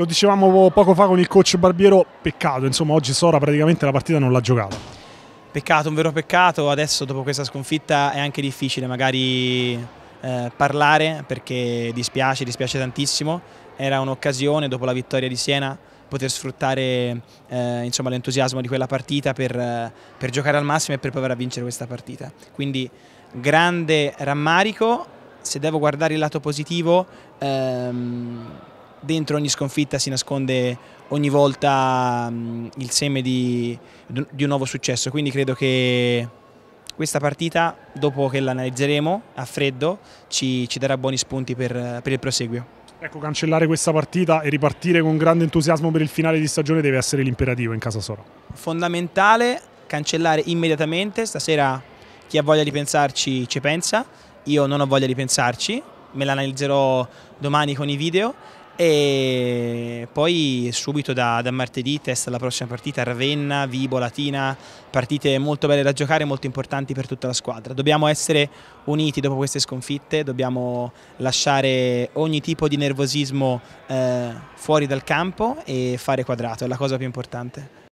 lo dicevamo poco fa con il coach Barbiero, peccato, insomma oggi Sora praticamente la partita non l'ha giocata. Peccato, un vero peccato, adesso dopo questa sconfitta è anche difficile magari eh, parlare perché dispiace, dispiace tantissimo, era un'occasione dopo la vittoria di Siena poter sfruttare eh, l'entusiasmo di quella partita per, per, giocare al massimo e per provare a vincere questa partita. Quindi grande rammarico, se devo guardare il lato positivo, ehm, dentro ogni sconfitta si nasconde ogni volta um, il seme di, di, un nuovo successo, quindi credo che questa partita, dopo che l'analizzeremo a freddo, ci, ci darà buoni spunti per, per il proseguio. Ecco, cancellare questa partita e ripartire con grande entusiasmo per il finale di stagione deve essere l'imperativo in casa Sora. Fondamentale cancellare immediatamente, stasera chi ha voglia di pensarci ci pensa, io non ho voglia di pensarci, me l'analizzerò domani con i video e poi subito da, da martedì test la prossima partita Ravenna, Vibo, Latina, partite molto belle da giocare, molto importanti per tutta la squadra. Dobbiamo essere uniti dopo queste sconfitte, dobbiamo lasciare ogni tipo di nervosismo eh, fuori dal campo e fare quadrato, è la cosa più importante.